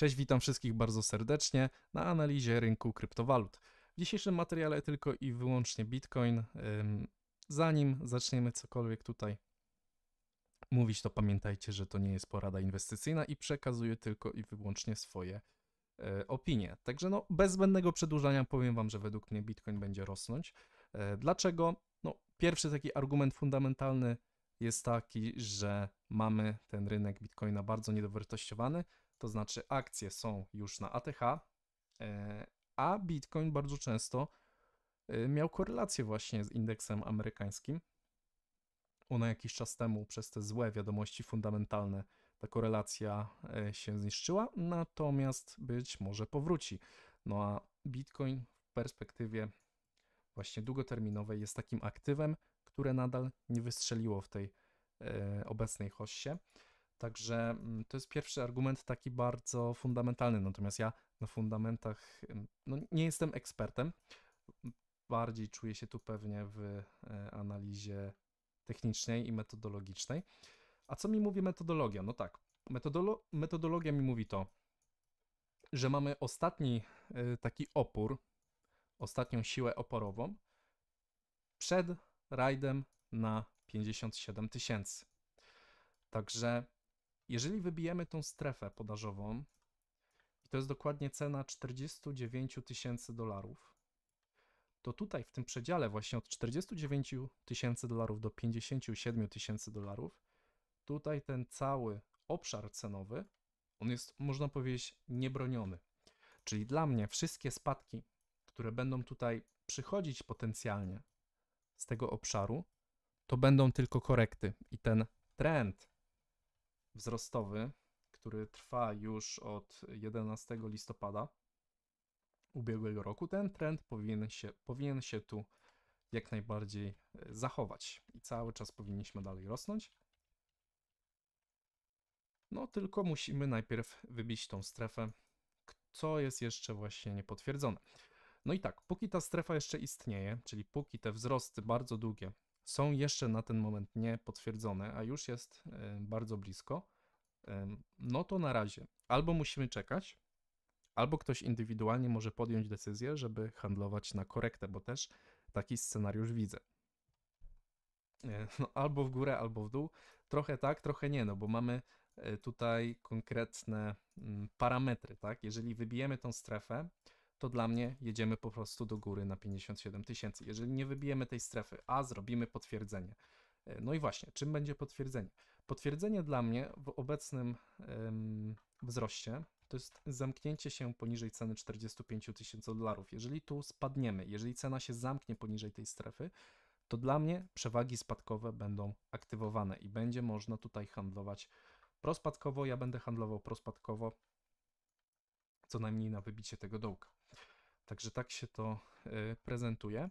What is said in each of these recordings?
Cześć, witam wszystkich bardzo serdecznie na analizie rynku kryptowalut. W dzisiejszym materiale tylko i wyłącznie Bitcoin. Zanim zaczniemy cokolwiek tutaj mówić, to pamiętajcie, że to nie jest porada inwestycyjna i przekazuję tylko i wyłącznie swoje e, opinie. Także no, bez zbędnego przedłużania powiem Wam, że według mnie Bitcoin będzie rosnąć. E, dlaczego? No, pierwszy taki argument fundamentalny jest taki, że mamy ten rynek Bitcoina bardzo niedowartościowany, to znaczy akcje są już na ATH, e, a Bitcoin bardzo często e, miał korelację właśnie z indeksem amerykańskim. Ona jakiś czas temu przez te złe wiadomości fundamentalne ta korelacja e, się zniszczyła, natomiast być może powróci. No a Bitcoin w perspektywie właśnie długoterminowej jest takim aktywem, które nadal nie wystrzeliło w tej obecnej hoście. Także mm, to jest pierwszy argument taki bardzo fundamentalny. Natomiast ja na fundamentach mm, no, nie jestem ekspertem. Bardziej czuję się tu pewnie w e, analizie technicznej i metodologicznej. A co mi mówi metodologia? No tak, metodolo metodologia mi mówi to, że mamy ostatni e, taki opór, ostatnią siłę oporową przed rajdem na 57 tysięcy. Także jeżeli wybijemy tą strefę podażową, i to jest dokładnie cena 49 tysięcy dolarów, to tutaj w tym przedziale właśnie od 49 tysięcy dolarów do 57 tysięcy dolarów, tutaj ten cały obszar cenowy, on jest, można powiedzieć, niebroniony. Czyli dla mnie wszystkie spadki, które będą tutaj przychodzić potencjalnie z tego obszaru, to będą tylko korekty i ten trend wzrostowy, który trwa już od 11 listopada ubiegłego roku, ten trend powinien się, powinien się tu jak najbardziej e, zachować i cały czas powinniśmy dalej rosnąć. No tylko musimy najpierw wybić tą strefę, co jest jeszcze właśnie niepotwierdzone. No i tak, póki ta strefa jeszcze istnieje, czyli póki te wzrosty bardzo długie są jeszcze na ten moment niepotwierdzone, a już jest e, bardzo blisko, no to na razie albo musimy czekać, albo ktoś indywidualnie może podjąć decyzję, żeby handlować na korektę, bo też taki scenariusz widzę. E, no, albo w górę, albo w dół. Trochę tak, trochę nie, no bo mamy e, tutaj konkretne mm, parametry, tak? Jeżeli wybijemy tą strefę, to dla mnie jedziemy po prostu do góry na 57 tysięcy. Jeżeli nie wybijemy tej strefy A, zrobimy potwierdzenie. E, no i właśnie, czym będzie potwierdzenie? Potwierdzenie dla mnie w obecnym ym, wzroście to jest zamknięcie się poniżej ceny 45 tysięcy dolarów. Jeżeli tu spadniemy, jeżeli cena się zamknie poniżej tej strefy, to dla mnie przewagi spadkowe będą aktywowane i będzie można tutaj handlować prospadkowo. Ja będę handlował prospadkowo, co najmniej na wybicie tego dołka. Także tak się to y, prezentuje.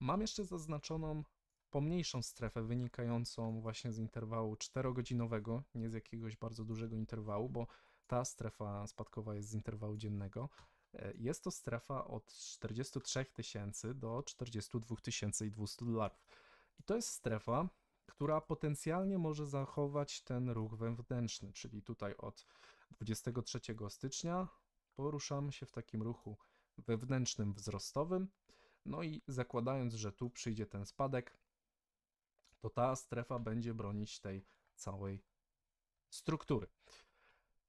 Mam jeszcze zaznaczoną pomniejszą strefę wynikającą właśnie z interwału 4-godzinowego, nie z jakiegoś bardzo dużego interwału, bo ta strefa spadkowa jest z interwału dziennego. Y, jest to strefa od 43 tysięcy do 42 200 dolarów. I to jest strefa, która potencjalnie może zachować ten ruch wewnętrzny, czyli tutaj od 23 stycznia poruszamy się w takim ruchu wewnętrznym wzrostowym. No i zakładając, że tu przyjdzie ten spadek, to ta strefa będzie bronić tej całej struktury.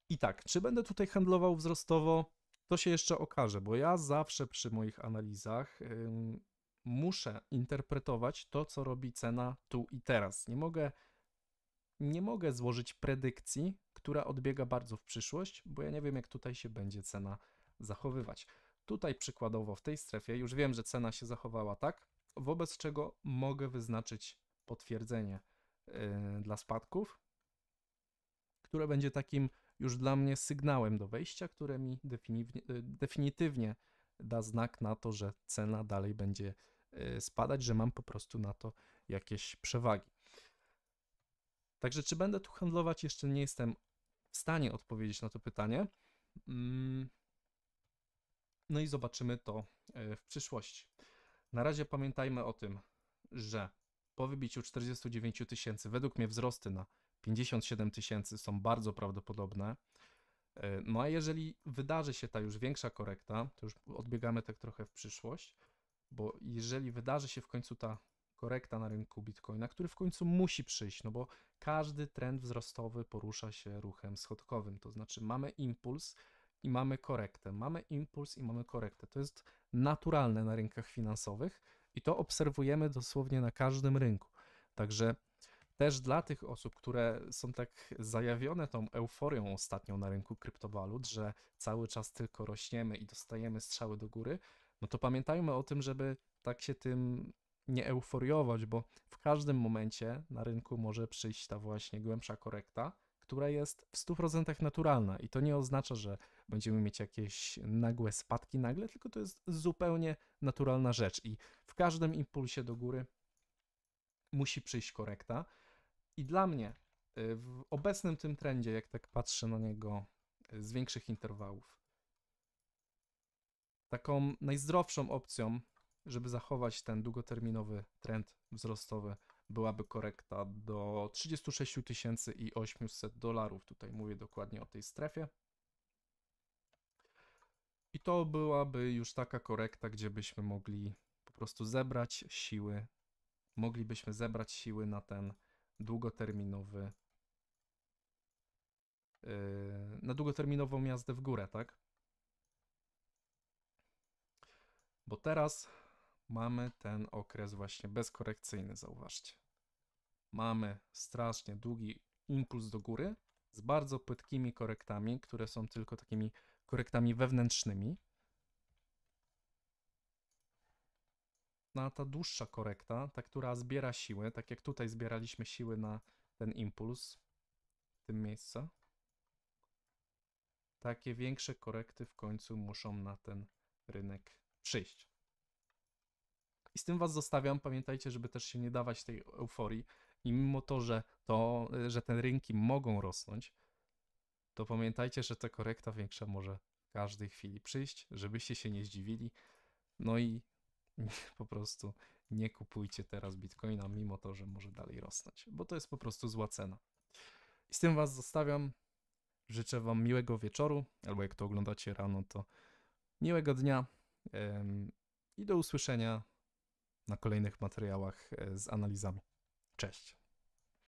I tak, czy będę tutaj handlował wzrostowo? To się jeszcze okaże, bo ja zawsze przy moich analizach yy, muszę interpretować to, co robi cena tu i teraz. Nie mogę, nie mogę złożyć predykcji która odbiega bardzo w przyszłość, bo ja nie wiem, jak tutaj się będzie cena zachowywać. Tutaj przykładowo w tej strefie już wiem, że cena się zachowała tak, wobec czego mogę wyznaczyć potwierdzenie yy, dla spadków, które będzie takim już dla mnie sygnałem do wejścia, które mi definitywnie yy, da znak na to, że cena dalej będzie yy, spadać, że mam po prostu na to jakieś przewagi. Także czy będę tu handlować, jeszcze nie jestem w stanie odpowiedzieć na to pytanie. Mm. No i zobaczymy to e, w przyszłości. Na razie pamiętajmy o tym, że po wybiciu 49 tysięcy, według mnie wzrosty na 57 tysięcy są bardzo prawdopodobne. E, no a jeżeli wydarzy się ta już większa korekta, to już odbiegamy tak trochę w przyszłość, bo jeżeli wydarzy się w końcu ta korekta na rynku bitcoina, który w końcu musi przyjść, no bo każdy trend wzrostowy porusza się ruchem schodkowym, to znaczy mamy impuls i mamy korektę, mamy impuls i mamy korektę. To jest naturalne na rynkach finansowych i to obserwujemy dosłownie na każdym rynku. Także też dla tych osób, które są tak zajawione tą euforią ostatnią na rynku kryptowalut, że cały czas tylko rośniemy i dostajemy strzały do góry, no to pamiętajmy o tym, żeby tak się tym nie euforiować, bo w każdym momencie na rynku może przyjść ta właśnie głębsza korekta, która jest w 100% naturalna i to nie oznacza, że będziemy mieć jakieś nagłe spadki nagle, tylko to jest zupełnie naturalna rzecz i w każdym impulsie do góry musi przyjść korekta. I dla mnie y, w obecnym tym trendzie, jak tak patrzę na niego y, z większych interwałów, taką najzdrowszą opcją żeby zachować ten długoterminowy trend wzrostowy, byłaby korekta do 36 800 dolarów. Tutaj mówię dokładnie o tej strefie. I to byłaby już taka korekta, gdzie byśmy mogli po prostu zebrać siły, moglibyśmy zebrać siły na ten długoterminowy, yy, na długoterminową jazdę w górę, tak? Bo teraz mamy ten okres właśnie bezkorekcyjny, zauważcie. Mamy strasznie długi impuls do góry z bardzo płytkimi korektami, które są tylko takimi korektami wewnętrznymi. No a ta dłuższa korekta, ta, która zbiera siły, tak jak tutaj zbieraliśmy siły na ten impuls w tym miejscu, takie większe korekty w końcu muszą na ten rynek przyjść. I z tym was zostawiam. Pamiętajcie, żeby też się nie dawać tej euforii. I mimo to, że, to, że te rynki mogą rosnąć, to pamiętajcie, że ta korekta większa może w każdej chwili przyjść, żebyście się nie zdziwili. No i po prostu nie kupujcie teraz bitcoina, mimo to, że może dalej rosnąć, bo to jest po prostu zła cena. I z tym was zostawiam. Życzę wam miłego wieczoru, albo jak to oglądacie rano, to miłego dnia i do usłyszenia na kolejnych materiałach e, z analizami. Cześć.